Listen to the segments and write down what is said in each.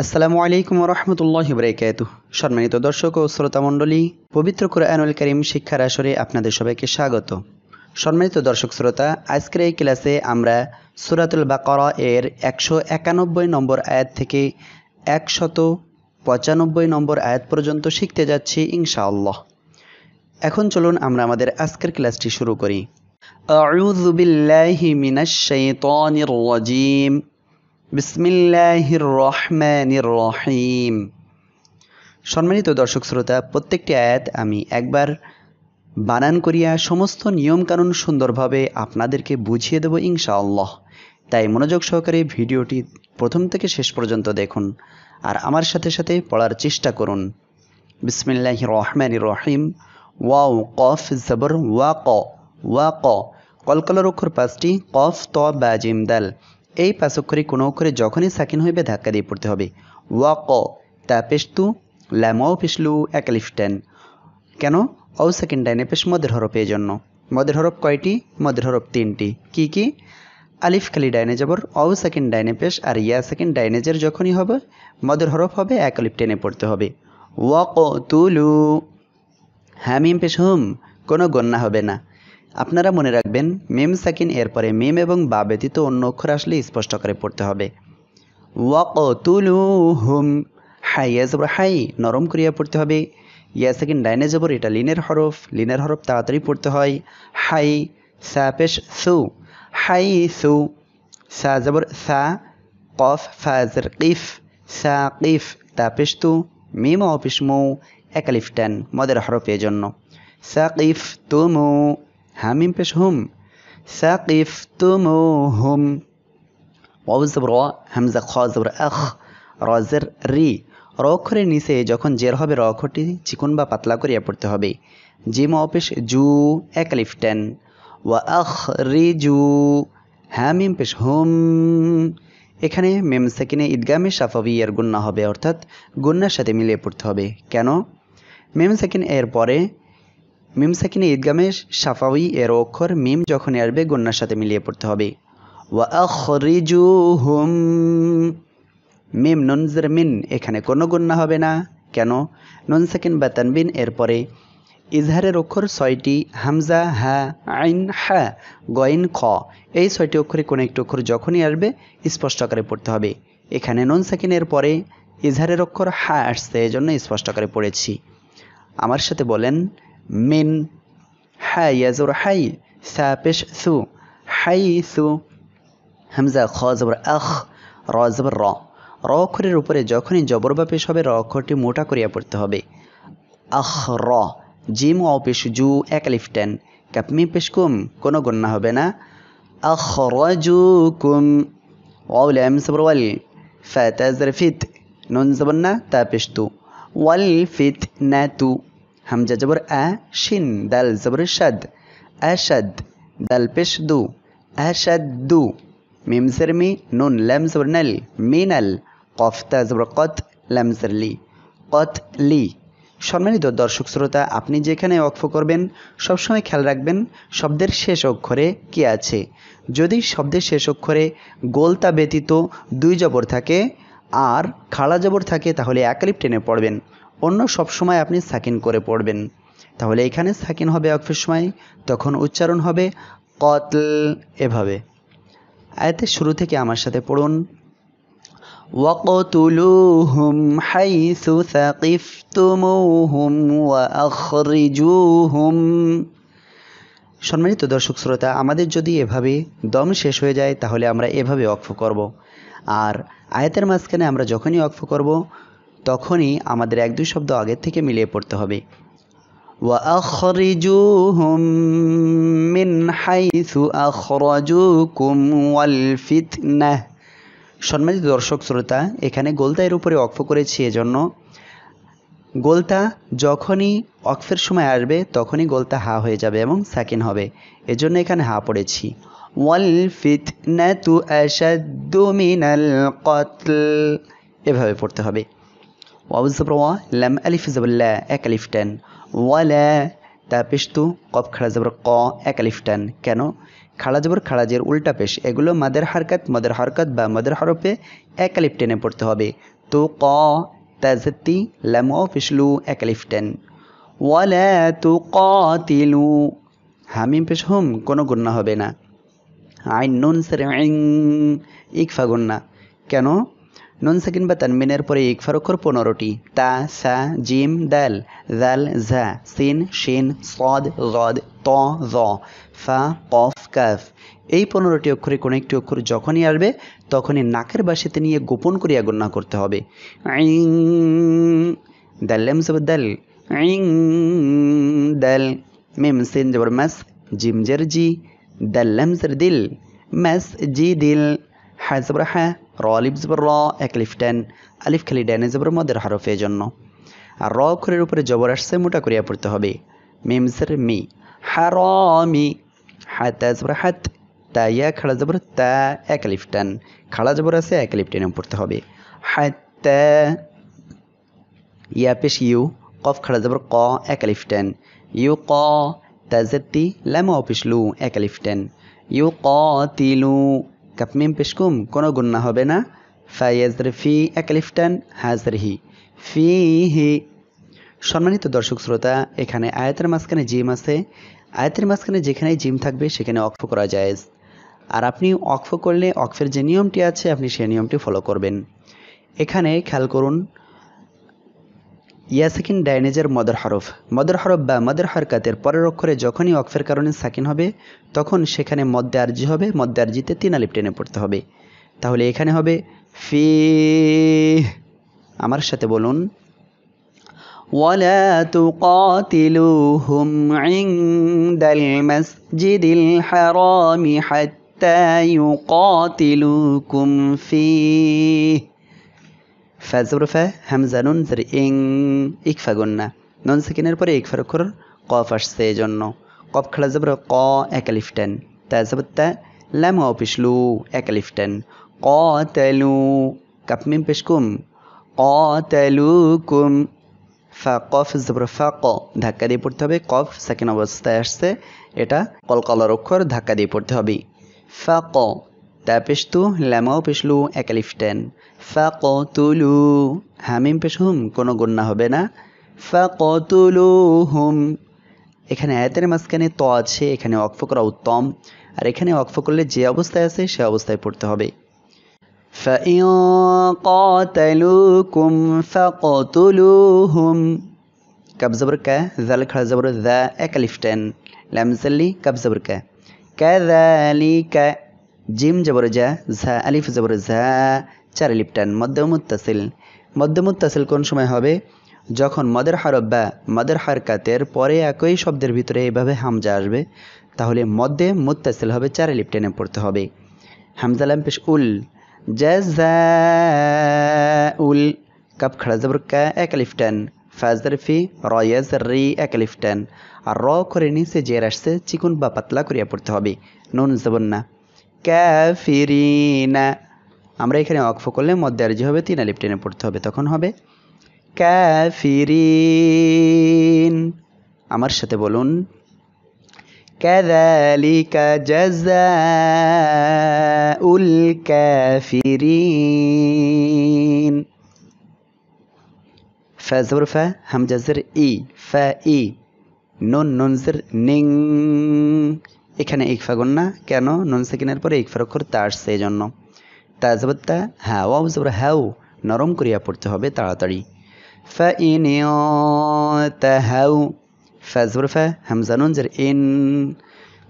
আসসালামু আলাইকুম রহমতুল্লাহ বরাকাত সম্মানিত দর্শক ও শ্রোতামণ্ডলী পবিত্র কোরআনুল করিম শিক্ষার আসরে আপনাদের সবাইকে স্বাগত সম্মানিত দর্শক শ্রোতা আজকের এই ক্লাসে আমরা সুরাতুল বাকরা এর একশো একানব্বই নম্বর আয়াত থেকে একশত পঁচানব্বই নম্বর আয়াত পর্যন্ত শিখতে যাচ্ছি ইনশাআল্লাহ এখন চলুন আমরা আমাদের আজকের ক্লাসটি শুরু করি আউযু বিল্লাহি মিনাশ শাইতানির রাজীম বিসমিল্লাহির রহমানির রহিম সম্মানিত দর্শক শ্রোতা প্রত্যেকটি আয়াত আমি একবার বানান করিয়া সমস্ত নিয়মকানুন সুন্দরভাবে আপনাদেরকে বুঝিয়ে দেব ইনশাআল্লাহ তাই মনোযোগ সহকারে ভিডিওটি প্রথম থেকে শেষ পর্যন্ত দেখুন আর আমার সাথে সাথে পড়ার চেষ্টা করুন বিসমিল্লাহ রহমান রহিম ওয়াও কফ জবর ওয়া ক ওয়া ক কলকলার অক্ষর পাঁচটি কফ ত বা জিমদাল এই পাশক্ষরে কোনো অক্ষরে যখনই সাকিন হইবে ধাক্কা দিয়ে পড়তে হবে ওয়া ক তা পেশতু ল্যামাও পেশলু একালিফটেন কেন অউ সেকেন্ড ডাইনে পেশ মদের হরফ এই জন্য মদের হরফ কয়টি মদের হরফ তিনটি কি কি আলিফ খালি ডাইনে যাবর অউ সেকেন্ড ডাইনে পেশ আর ইয়া সেকেন্ড ডাইনেজের যখনই হবে মদের হরফ হবে এক টেনে পড়তে হবে ওয়া ক তুলু হামিম পেশ হুম কোনো গণ্যা হবে না আপনারা মনে রাখবেন মেম সাকিন এরপরে মেম এবং বা ব্যতীত অন্য অক্ষর আসলে স্পষ্ট করে পড়তে হবে হুম হাই ইয়াজবর হাই নরম করিয়া পড়তে হবে ইয়া সাকিন ডাইনে যাবর এটা লিনের হরফ লিনের হরফ তাড়াতাড়ি পড়তে হয় হাই সা সু হাই সু সা জবর সা কফ ফাজের কিফ সা কিফ তা তু মিম অপিস মৌ একালিফ টেন মদের হরফ এজন্য সা কিফ মৌ هميم بيش هم হুম واو জবর হামজা খ জবর আখ রজের রি র নিচে যখন জের হবে র চিকন বা পাতলা করিয়া পড়তে হবে জিম অপেশ জু লিফটেন ওয়া আখ রি জু হ্যামিম পেশ হুম এখানে মেম সেকেন্ডে ঈদগামে এর গুন্না হবে অর্থাৎ গুন্নার সাথে মিলিয়ে পড়তে হবে কেন মেম সেকেন্ড এর পরে মিম সাকিনে ঈদগামে সাফাউই এর অক্ষর মিম যখন আসবে গন্যার সাথে মিলিয়ে পড়তে হবে মিম ননজের মিন এখানে কোনো গণ্যা হবে না কেন নন সাকিন বা তানবিন এরপরে ইজহারের অক্ষর ছয়টি হামজা হা আইন হা গইন খ এই ছয়টি অক্ষরে কোনো একটি অক্ষর যখনই আসবে স্পষ্ট আকারে পড়তে হবে এখানে নন সাকিনের পরে ইজহারের অক্ষর হা আসছে এই জন্য স্পষ্ট আকারে পড়েছি আমার সাথে বলেন মিন হাই ইয়াজুর হাই সা পেশ সু হাই সু হামজা খ জবর আখ র জবর র র অক্ষরের উপরে যখনই জবর বা পেশ হবে র অক্ষরটি মোটা করিয়া পড়তে হবে আহ র জিম ও পেশ জু একালিফ টেন কাপমি পেশ কুম কোনো গণ্য হবে না আহ র জু কুম ওয়াউল এম সবর ওয়াল ফ্যাতা ফিত নুন জবর না তা পেশ তু ওয়াল ফিত না তু হামজা জবর আ শিন দাল জবর সাদ আশদ দাল পেশ দু আশদ দু মিম জের মি নুন ল্যাম জবর নাল মিনাল কফতা জবর কত ল্যাম লি কত লি সম্মানিত দর্শক শ্রোতা আপনি যেখানে অক্ষ করবেন সবসময় খেয়াল রাখবেন শব্দের শেষ অক্ষরে কি আছে যদি শব্দের শেষ অক্ষরে গোলতা ব্যতীত দুই জবর থাকে আর খাড়া জবর থাকে তাহলে একালিপ টেনে পড়বেন অন্য সব সময় আপনি সাকিন করে পড়বেন তাহলে এখানে সাকিন হবে অক্ষের সময় তখন উচ্চারণ হবে কতল এভাবে আয়াতের শুরু থেকে আমার সাথে পড়ুন وقتلوهم حيث ثقفتموهم وأخرجوهم সম্মানিত দর্শক শ্রোতা আমাদের যদি এভাবে দম শেষ হয়ে যায় তাহলে আমরা এভাবে অক্ষ করব আর আয়াতের মাঝখানে আমরা যখনই অক্ষ করব তখনই আমাদের এক দুই শব্দ আগের থেকে মিলিয়ে পড়তে হবে সম্মানিত দর্শক শ্রোতা এখানে গোলতায়ের উপরে অক্ফ করেছি এজন্য গোলতা যখনই অক্ফের সময় আসবে তখনই গোলতা হা হয়ে যাবে এবং সাকিন হবে এজন্য এখানে হা পড়েছি ওয়াল এভাবে পড়তে হবে ওয়াউ জবরা ওয়া লাম আলিফ জবল্লা এক আলিফ টান ওয়ালা তা পেশ তু কপ খাড়া জবর ক এক আলিফ টান কেন খাড়া জবর খাড়াজের উল্টা পেশ এগুলো মাদের হারকাত মাদের হরকত বা মাদের হরফে এক আলিফ টেনে পড়তে হবে তো ক তা তাজতি লাম ও পেশলু এক আলিফ টেন ওয়ালা তু ক তিলু হামিম পেশ হুম কোনো গুন্না হবে না আইন নুন সেরে ইকফা গুন্না কেন নুন সাকিন বা তানমিনের পরে ইক অক্ষর পনেরোটি তা সা জিম দাল জাল ঝা সিন শিন সদ রদ ত জ ফা কফ কাফ এই পনেরোটি অক্ষরে কোনো একটি অক্ষর যখনই আসবে তখনই নাকের বাসিতে নিয়ে গোপন করিয়া গণ্য করতে হবে আইং দাল্লাম দাল দাল মিম সিন জবর মাস জিম জের জি দাল্লাম দিল মাস জি দিল হা হ্যাঁ হা র আলিফ জবর র এক লিফ টেন আলিফ খালি ড্যানে জবর মদের হরফ জন্য আর র অক্ষরের উপরে জবর আসছে মোটা করিয়া পড়তে হবে মেমসের মি হার মি হাত হাত তা ইয়া খাড়া জবর তা এক লিফ টেন খাড়া জবর আছে এক লিফ টেনে পড়তে হবে হাত ইয়া পেশ ইউ কফ খাড়া জবর ক এক লিফ টেন ইউ ক তাজেতি লামা অফিস লু এক লিফ টেন ইউ ক তিলু কাপমিম পেশকুম কোনো গুন্না হবে না ফাইয়াজর ফি একলিফটান হাজর হি ফি হি সম্মানিত দর্শক শ্রোতা এখানে আয়াতের মাঝখানে জিম আছে আয়াতের মাঝখানে যেখানে জিম থাকবে সেখানে অক্ফ করা যায় আর আপনি অক্ফ করলে অক্ফের যে নিয়মটি আছে আপনি সেই নিয়মটি ফলো করবেন এখানে খেয়াল করুন ইয়াসাকিন ডাইনেজের মদর হরফ মদর হরফ বা মদর হরকাতের পরের অক্ষরে যখনই অক্ষের কারণে সাকিন হবে তখন সেখানে মদ্যে আর্জি হবে মদ্যে আর্জিতে তিন আলিপ টেনে পড়তে হবে তাহলে এখানে হবে ফি আমার সাথে বলুন ولا تقاتلوهم عند المسجد الحرام حتى يقاتلوكم فيه ফ্যা জবর ফ্যা নুন ইং ইকফা গুন্না নন সেকেন্ডের পরে ইকফার অক্ষর কফ আসছে এই জন্য কফ খেলা জবর ক একালিফটেন টেন তা জবর তা ল্যাম অপিসলু একালিফ টেন ক তেলু কাপমিম পেশকুম ক তেলু কুম ফা কফ জবর ফা ক ধাক্কা দিয়ে পড়তে হবে কফ সেকেন্ড অবস্থায় আসছে এটা কলকলার অক্ষর ধাক্কা দিয়ে পড়তে হবে ফা ক পেশ তু ল্যামাও পেশলু একালিফ টেন ফা তুলু হামিম পেশ হুম কোনো গণ্যা হবে না ফা ক তুলু হুম এখানে আয়াতের মাঝখানে ত আছে এখানে অক্ফ করা উত্তম আর এখানে অক্ফ করলে যে অবস্থায় আছে সে অবস্থায় পড়তে হবে فإن قاتلوكم فقتلوهم كاب زبر كا ذلك خلا زبر ذا أكلفتن لام زلي كاب زبر كا كذلك জিম জবর জা ঝা আলিফ জবর ঝা চার আলিফ টান মধ্যমুত্তাসিল মধ্যমুত্তাসিল কোন সময় হবে যখন মদের হারব বা মদের হারকাতের পরে একই শব্দের ভিতরে এভাবে হামজা আসবে তাহলে মধ্যে মুত্তাসিল হবে চার লিপটেনে পড়তে হবে হামজালাম পেশ উল উল কাপ খাড়া জবর কা এক আলিফ টান ফাজার ফি রয়েজ রি এক আলিফ আর র করে নিচে জের আসছে চিকুন বা পাতলা করিয়া পড়তে হবে নুন জবর না ক্যাফিরিনা আমরা এখানে অক্ফ করলে মধ্যে আর্জি হবে তিন আলিপ টেনে পড়তে হবে তখন হবে ক্যাফিরিন আমার সাথে বলুন উল ক্যাফিরিন الكافرين فزر ف ই اي ই اي নুন জের নিং এখানে ফাগুন না কেন নুন সেকেন্ডের পরে ইকফার অক্ষর তা আসছে এই জন্য তা হ্যাঁ ওয়াও জবর হ্যাও নরম করিয়া পড়তে হবে তাড়াতাড়ি ফা ইন হ্যাও ফা জবর ফা হামজা নুন জের ইন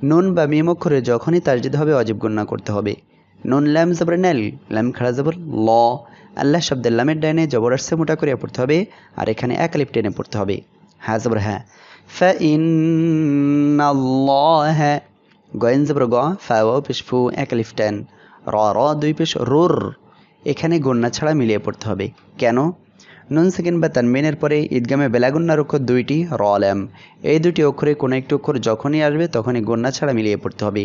নুন বা মিম অক্ষরে যখনই তাজিদ হবে অজীব গণ্যা করতে হবে নুন ল্যাম জবর নেল ল্যাম খেলা জবর ল আল্লাহ শব্দের লামের ডাইনে জবর আসছে মোটা করিয়া পড়তে হবে আর এখানে এক লিপ টেনে পড়তে হবে হ্যাঁ জবর হ্যাঁ ফা ইন হ্যাঁ গয়েন গ ফু পেশফু একালিফ র র দুই পেশ রোর এখানে গন্যা ছাড়া মিলিয়ে পড়তে হবে কেন নুন সেকেন্ড বা মেনের পরে ঈদগামে বেলাগুন্নার অক্ষর দুইটি র ল্যাম এই দুটি অক্ষরে কোনো একটি অক্ষর যখনই আসবে তখনই গন্যা ছাড়া মিলিয়ে পড়তে হবে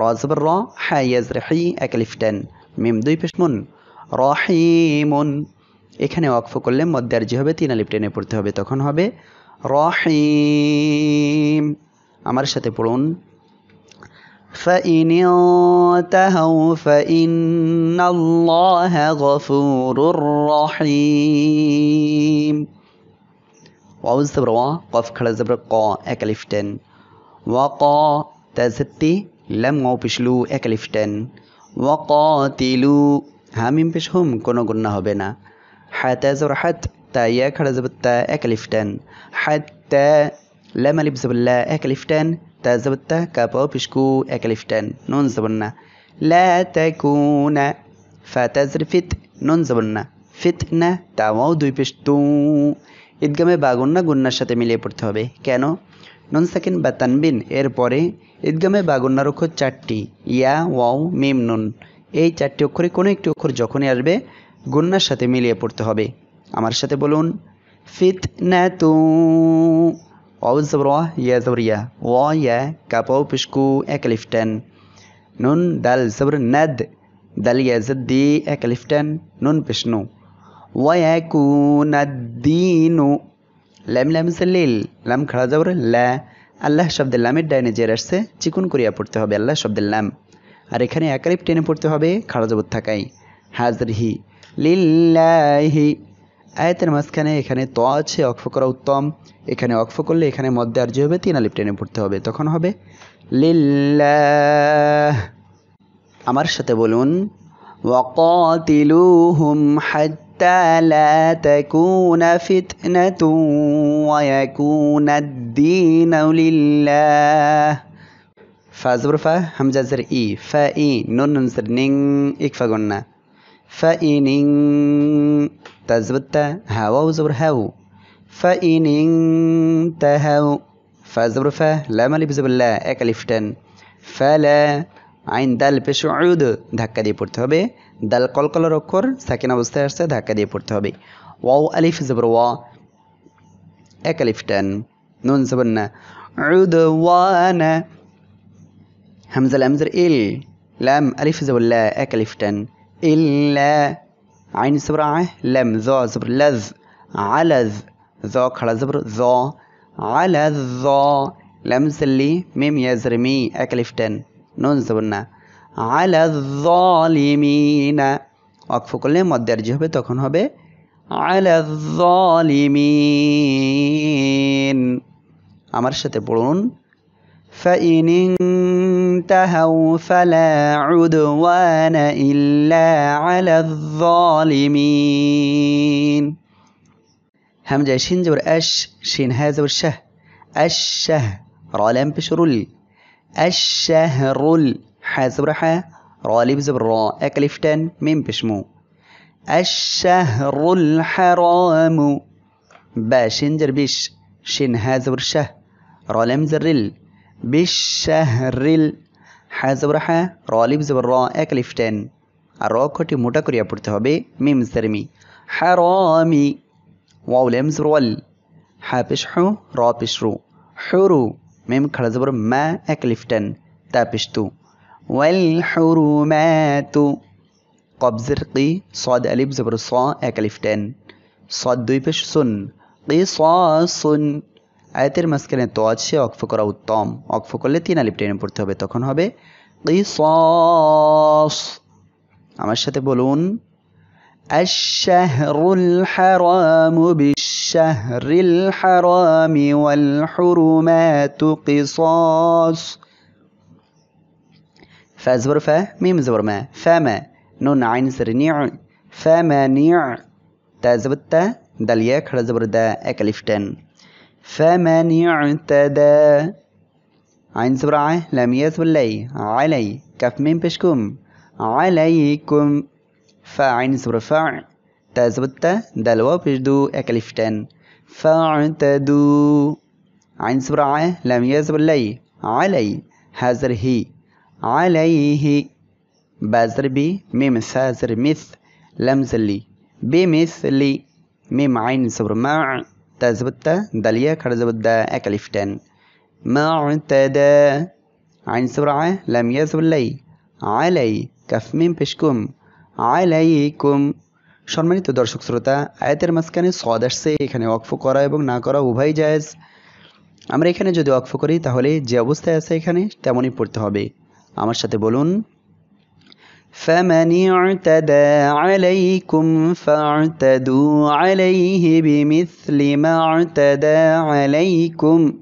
র জবর র হ্যাঁ ইয়াজ রেহাই হ্যাঁ, একালিফ ট্যান মিম দুই পেশ মন মন এখানে অক্ফ করলে মদ্যার্জি হবে তিন আলিফ টেনে পড়তে হবে তখন হবে রহিম হ্যাঁ, আমার সাথে পড়ুন فإن انتهوا فإن الله غفور رحيم واو الزبر وا قاف خلا زبر قا أكلفتن وقا تزتي لم غو بشلو أكلفتن وقا وقاتلوا همين بشهم كونو قلنا هبنا حتى زبر حت تا يا خلا زبر تا أكلفتن حتى لم لبس بالله أكلفتن تا زبتا كابو بشكو أكلفتان نون زبنا لا تكون فتزر فت نون زبنا ফিতনা তামাও দুই পেশ তু ঈদগামে বাগুন্না গুন্নার সাথে মিলিয়ে পড়তে হবে কেন নন সাকিন বা তানবিন এর পরে ঈদগামে বাগুন্নার অক্ষর চারটি ইয়া ওয়াও মিম নুন এই চারটি অক্ষরে কোনো একটি অক্ষর যখনই আসবে গুন্নার সাথে মিলিয়ে পড়তে হবে আমার সাথে বলুন ফিতনা তু واو الزبرة يا زبرية ويا كابو بشكو أكليفتن نون دال زبر ند دال يا زدي أكليفتن نون بشنو ويكون الدين ল্যাম ল্যাম লিল ল্যাম খাড়া যাওয়ার ল্যা আল্লাহ শব্দের ল্যামের ডাইনে যে আসছে চিকুন করিয়া পড়তে হবে আল্লাহ শব্দের ল্যাম আর এখানে একারিপ টেনে পড়তে হবে খাড়া জবর থাকায় হাজর হি লিল্লাহি আয়াতের মাঝখানে এখানে ত আছে অক্ফ করা উত্তম এখানে অক্ফ করলে এখানে মধ্যে আর্য হবে তিন আলিপ টেনে পড়তে হবে তখন হবে লিল্লাহ আমার সাথে বলুন وقاتلوهم حتى لا تكون فتنة ويكون الدين لله فازبر فا همزة زر إي فا إي نون نون زر نين إكفا قلنا ফাইনিং তাজবতা হাওয়া জবর হাউ ফাইনিং তাহাউ ফা জবর ফা লাম আলিফ জবর লা এক আলিফ টান ফালা আইন দাল পেশুদ ধাক্কা দিয়ে পড়তে হবে দাল কলকলার অক্ষর সাকিন অবস্থায় আসছে ধাক্কা দিয়ে পড়তে হবে ওয়াও আলিফ জবর ওয়া এক আলিফ টান নুন জবর না عد وانا همزة الأمزر إل لام ألف زبلا أكلفتن إلا عين سبرة لم ذا زبر لذ على ذ ذا خلا زبر ذا على ذا لم سلي ميم يزر مي أكلفتن نون زبرنا على الظالمين وقف كل ما درجه بتكون هبه على الظالمين أمر شتى بولون فإن انتهوا فلا عدوان إلا على الظالمين جاي شين زور أش شين هذا زور شه الشهر رالم بشرل الشهر ال ح زور ح أكلفتن من بشمو الشهر الحرام باشين زور بش شين هذا زور رالم زرل بالشهر হ্যাঁ জবর হ্যাঁ র আলিফ জবর র এক আলিফ টেন আর র অক্ষরটি মোটা করিয়া পড়তে হবে মিম মি হ্যা র মি ওয়াউলেম জরওয়াল হ্যা পিস হু র পিস রু রু মিম খাড়া জবর ম্যা এক আলিফ টেন তা পিস তু ওয়াল হরু ম্যা তু কবজের কি সদ আলিফ জবর স এক আলিফ টেন সদ দুই পিস সুন কি স সুন আয়াতের মাঝখানে তো আছে ওয়াকফ করা উত্তম ওয়াকফ করলে তিন আলিফ টেনে পড়তে হবে তখন হবে কিসস আমার সাথে বলুন الشهر الحرام بالشهر الحرام والحرمات قصاص فازبر فا ميم زبر ما فما نون عين سرنيع نيع تازبت دليا خرزبر دا اكلفتن فمن اعتدى عين سبرعة لم يصبر لي علي كف من بشكم عليكم فعين صبر فع تزبط دلوا بشدو اكلفتن فاعتدو عين سبرعة لم يصبر لي علي هزر هي عليه بازر بي ميم سازر مث لمزلي بمثلي ميم عين صبر تزبطة دالية كرزبطة أكلفتان ما عتدا عين سرعة لم يزل لي علي كف من بشكم আলাইকুম সম্মানিত দর্শক শ্রোতা আয়াতের মাঝখানে সদ আসছে এখানে অক্ফ করা এবং না করা উভয় জায়েজ আমরা এখানে যদি অক্ফ করি তাহলে যে অবস্থায় আছে এখানে তেমনই পড়তে হবে আমার সাথে বলুন فمن اعتدى عليكم فاعتدوا عليه بمثل ما اعتدى عليكم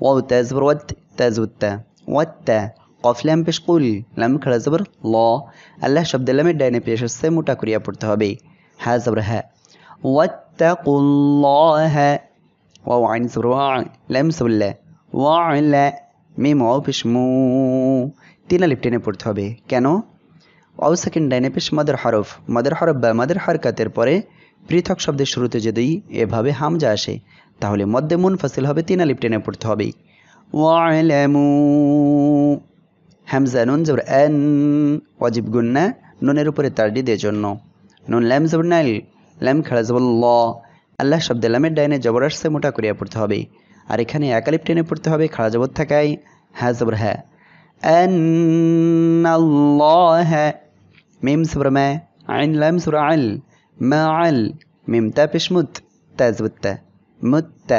واو تا زبر وات تا زوت تا وات الله شبد لام الداني بيش السيمو تا بورتها بي ها واتقوا الله واو عين زبر واع لام سبلا واع لا ميم واو تينا لبتيني بورتها بي كانو অল সেকেন্ড ডাইনেপিস মাদের হরফ মাদের হরফ বা মাদের হরকাতের পরে পৃথক শব্দের শুরুতে যদি এভাবে হামজা আসে তাহলে মধ্যে ফাসিল হবে তিন আলিপ টেনে পড়তে হবে হ্যামজা নুন জবর এন ওয়াজিব গুন্না নুনের উপরে তার দিয়ে জন্য নুন ল্যাম জবর নাইল ল্যাম খেলা জবর ল আল্লাহ শব্দে ল্যামের ডাইনে জবর আসছে মোটা করিয়া পড়তে হবে আর এখানে একা টেনে পড়তে হবে খাড়া জবর থাকায় হ্যাঁ জবর হ্যাঁ অ্যান হ্যাঁ ميم صبر ما عين لام صبر عل ما عل ميم تا بش مت تا زبت مت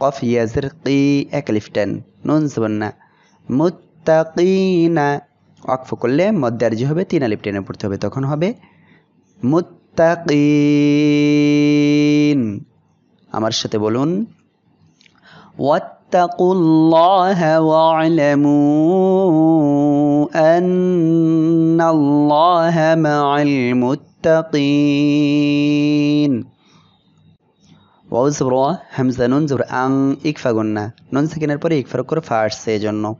قف يا زرقي أكلفتن نون صبرنا متقين অক্ফ করলে মদ্দার্জি হবে তিন আলিপ টেনে পড়তে হবে তখন হবে মুত্তাকিন আমার সাথে বলুন ওয়াত اتقوا الله واعلموا ان الله مع المتقين واوزبرا حمزه ننزبر ان اكفا قلنا ننسى كنا البر اكفا كور فارس جنو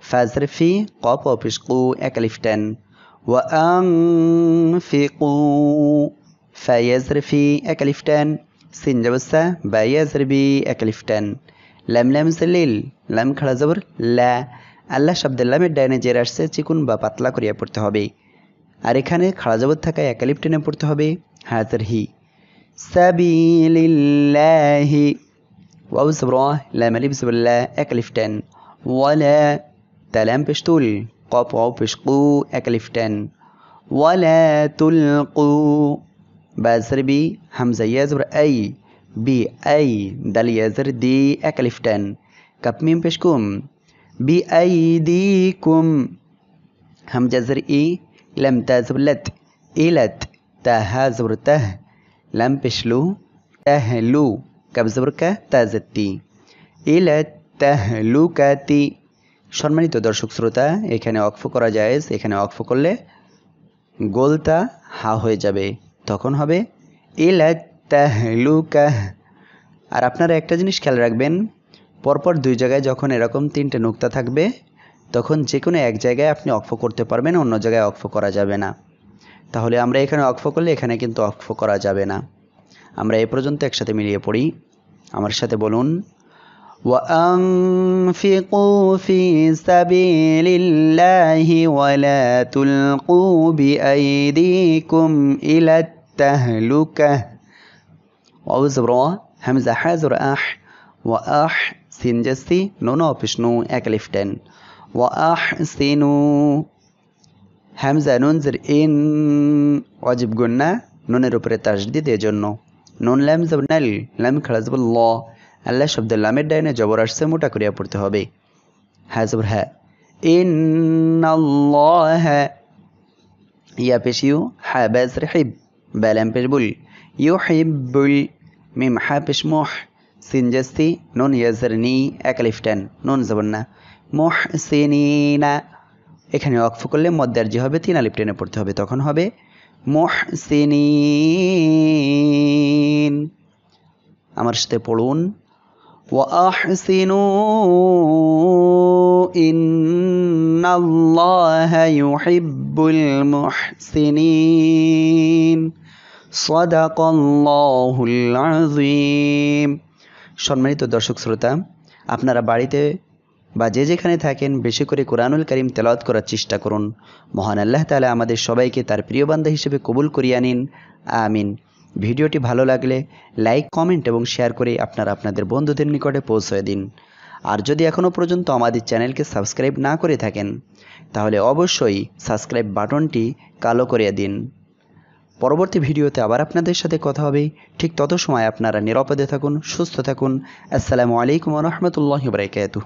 فازر في قاب وبشقو اكلفتن وانفقوا فيزر في اكلفتن سنجبسة بيزر بي اكلفتن ল্যাম ল্যাম সে লিল ল্যাম খাড়া জবর ল্যা আল্লাহ শব্দের লামের ডাইনে জের আসছে চিকুন বা পাতলা করিয়া পড়তে হবে আর এখানে খাড়া জবর থাকায় একালিপ টেনে পড়তে হবে হাতের হি সাবিলিল্লাহি ওয়াউ সবরা লাম আলিফ সবল্লা একালিফ টেন ওয়ালা তালাম পেশতুল কপ ওয়াউ পেশকু একালিফ টেন ওয়ালা তুলকু বাসরবি হামজাইয়া জবর আই بي أي دال يزر دي أكلف تن كاب ميم بشكم بأيديكم هم جزر إي لم تزبلت إلت تها زبر ته لم بشلو تهلو كاب زبر ك تازتي إلت তাহলুকাতি সম্মানিত দর্শক শ্রোতা এখানে অক্ফ করা যায় এখানে অক্ফ করলে গোলতা হা হয়ে যাবে তখন হবে ইলাত তাহলুকা হ্যাঁ, আর আপনারা একটা জিনিস খেয়াল রাখবেন পরপর দুই জায়গায় যখন এরকম তিনটে নোক্তা থাকবে তখন যে কোনো এক জায়গায় আপনি অক্ফ করতে পারবেন অন্য জায়গায় অক্ফ করা যাবে না তাহলে আমরা এখানে অক্ফ করলে এখানে কিন্তু অক্ফ করা যাবে না আমরা এ পর্যন্ত একসাথে মিলিয়ে পড়ি আমার সাথে বলুন وأنفقوا في سبيل الله ولا تلقوا بأيديكم إلى التهلكة আহ ও ووزر همزة حازر أح وأح سين جسي نونو بشنو হ্যাম وأحسنوا নুন নুনজের ইন অজিব গুন্না নুনের উপরে তাসদিদ জন্য নুন ল্যাম জব নাল ল্যাম বল ল আল্লাহ শব্দের লামের ডাইনে জবর আসছে মোটা করিয়া পড়তে হবে হ্যাঁ জবর হ্যাঁ ইন হ্যা ইয়া পেশিউ হ্যাঁ ব্যাস রেহিব ব্যালাম পেশ বুল ইউহিবুল মিম হাফিস মোহ সিনজাস্তি নুন ইয়াজারনি একালিফটান নুন না মোহ না এখানে অক্ফ করলে মদ্দার্জি হবে তিন আলিফ টেনে পড়তে হবে তখন হবে মোহ সিনিন আমার সাথে পড়ুন وأحسنوا إن الله মোহ المحسنين সদাকল্লাহুল সম্মানিত দর্শক শ্রোতা আপনারা বাড়িতে বা যে যেখানে থাকেন বেশি করে কোরআনুল করিম তেলাওত করার চেষ্টা করুন মহান আল্লাহ তালা আমাদের সবাইকে তার প্রিয় বান্ধা হিসেবে কবুল করিয়া নিন আমিন ভিডিওটি ভালো লাগলে লাইক কমেন্ট এবং শেয়ার করে আপনারা আপনাদের বন্ধুদের নিকটে পৌঁছয়ে দিন আর যদি এখনও পর্যন্ত আমাদের চ্যানেলকে সাবস্ক্রাইব না করে থাকেন তাহলে অবশ্যই সাবস্ক্রাইব বাটনটি কালো করিয়া দিন পরবর্তী ভিডিওতে আবার আপনাদের সাথে কথা হবে ঠিক তত সময় আপনারা নিরাপদে থাকুন সুস্থ থাকুন আসসালামু আলাইকুম রহমতুল্লাহ বরাইকাতু